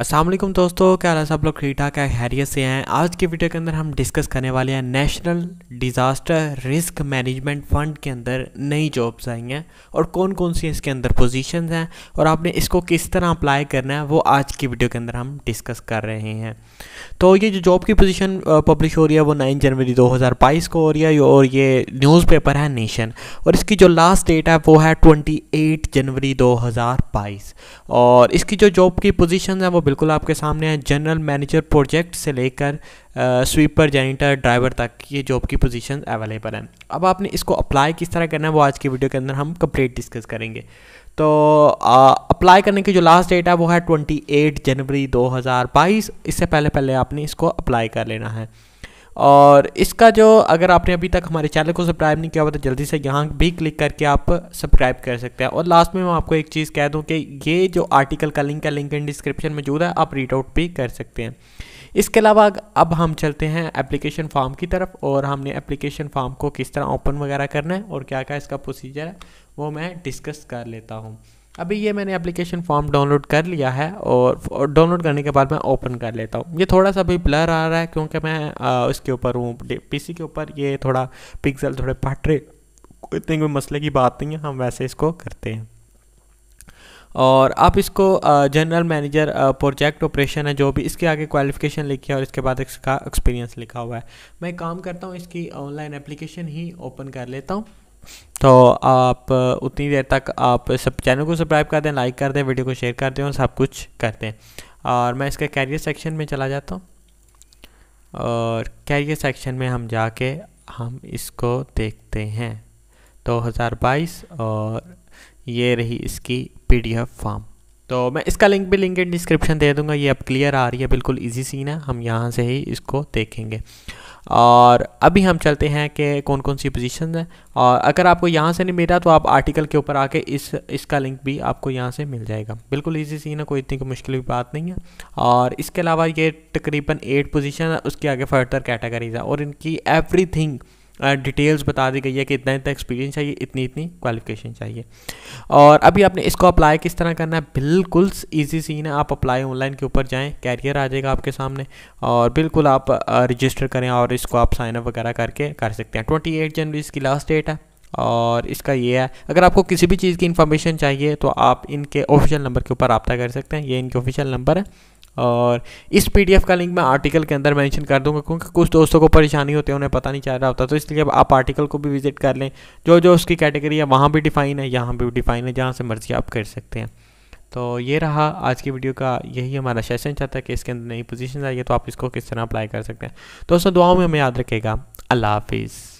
असलम दोस्तों क्या हाल है सब लोग ठीक ठाक है हैरियत से हैं आज की वीडियो के अंदर हम डिस्कस करने वाले हैं national disaster risk management fund के अंदर नई जॉब्स आई हैं और कौन कौन सी इसके अंदर पोजीशंस हैं और आपने इसको किस तरह अप्लाई करना है वो आज की वीडियो के अंदर हम डिस्कस कर रहे हैं तो ये जो जॉब की पोजिशन पब्लिश हो रही है वो नाइन जनवरी दो को हो रही है और ये न्यूज़पेपर है नेशन और इसकी जो लास्ट डेट है वो है ट्वेंटी जनवरी दो और इसकी जो जॉब की पोजिशन है वो बिल्कुल आपके सामने है जनरल मैनेजर प्रोजेक्ट से लेकर स्वीपर जैनिटर ड्राइवर तक ये जॉब की पोजीशंस अवेलेबल हैं अब आपने इसको अप्लाई किस तरह करना है वो आज की वीडियो के अंदर हम कंप्लीट डिस्कस करेंगे तो अप्लाई करने की जो लास्ट डेट है वो है ट्वेंटी जनवरी दो इससे पहले पहले आपने इसको अप्लाई कर लेना है और इसका जो अगर आपने अभी तक हमारे चैनल को सब्सक्राइब नहीं किया हुआ तो जल्दी से यहाँ भी क्लिक करके आप सब्सक्राइब कर सकते हैं और लास्ट में मैं आपको एक चीज़ कह दूँ कि ये जो आर्टिकल का लिंक है लिंक इन डिस्क्रिप्शन मौजूद है आप रीड आउट भी कर सकते हैं इसके अलावा अब हम चलते हैं एप्लीकेशन फॉर्म की तरफ और हमने एप्लीकेशन फॉर्म को किस तरह ओपन वगैरह करना है और क्या क्या इसका प्रोसीजर है वो मैं डिस्कस कर लेता हूँ अभी ये मैंने एप्लीकेशन फॉर्म डाउनलोड कर लिया है और डाउनलोड करने के बाद मैं ओपन कर लेता हूँ ये थोड़ा सा भी ब्लर आ रहा है क्योंकि मैं इसके उसके ऊपर हूँ पीसी के ऊपर ये थोड़ा पिक्सल थोड़े फट रहे इतने कोई मसले की बात नहीं है हम वैसे इसको करते हैं और आप इसको जनरल मैनेजर प्रोजेक्ट ऑपरेशन है जो भी इसके आगे क्वालिफिकेशन लिखी है और इसके बाद इसका एक्सपीरियंस लिखा हुआ है मैं काम करता हूँ इसकी ऑनलाइन एप्लीकेशन ही ओपन कर लेता हूँ तो आप उतनी देर तक आप सब चैनल को सब्सक्राइब कर दें लाइक कर दें वीडियो को शेयर कर दें और सब कुछ कर दें और मैं इसके कैरियर सेक्शन में चला जाता हूँ और कैरियर सेक्शन में हम जाके हम इसको देखते हैं 2022 और ये रही इसकी पीडीएफ फॉर्म तो मैं इसका लिंक भी लिंक डिस्क्रिप्शन दे दूंगा ये अब क्लियर आ रही है बिल्कुल ईजी सीन है हम यहाँ से ही इसको देखेंगे और अभी हम चलते हैं कि कौन कौन सी पोजीशन है और अगर आपको यहाँ से नहीं मिला तो आप आर्टिकल के ऊपर आके इस इसका लिंक भी आपको यहाँ से मिल जाएगा बिल्कुल ईजी सी ना कोई इतनी कोई मुश्किल की बात नहीं है और इसके अलावा ये तकरीबन एट पोजीशन है उसके आगे फर्दर कैटेगरीज है और इनकी एवरी डिटेल्स बता दी गई है कि इतना इतना एक्सपीरियंस चाहिए इतनी इतनी क्वालिफिकेशन चाहिए और अभी आपने इसको अप्लाई किस तरह करना है बिल्कुल ईजी सीन है आप अप्लाई ऑनलाइन के ऊपर जाएँ कैरियर आ जाएगा आपके सामने और बिल्कुल आप रजिस्टर करें और इसको आप साइनअप वगैरह करके कर सकते हैं ट्वेंटी जनवरी इसकी लास्ट डेट है और इसका ये है अगर आपको किसी भी चीज़ की इन्फॉर्मेशन चाहिए तो आप इनके ऑफिशियल नंबर के ऊपर रबता कर सकते हैं ये इनके ऑफिशियल नंबर है और इस पीडीएफ का लिंक मैं आर्टिकल के अंदर मेंशन कर दूंगा क्योंकि कुछ दोस्तों को परेशानी होती है उन्हें पता नहीं चल रहा होता तो इसलिए अब आप आर्टिकल को भी विजिट कर लें जो जो उसकी कैटेगरी है वहाँ भी डिफ़ाइन है यहाँ भी डिफ़ाइन है जहाँ से मर्जी आप कर सकते हैं तो ये रहा आज की वीडियो का यही हमारा सेशन चाहता है कि इसके अंदर नई पोजीशन आई है तो आप इसको किस तरह अप्लाई कर सकते हैं दोस्तों दुआओं में हमें याद रखेगा अल्लाह हाफिज़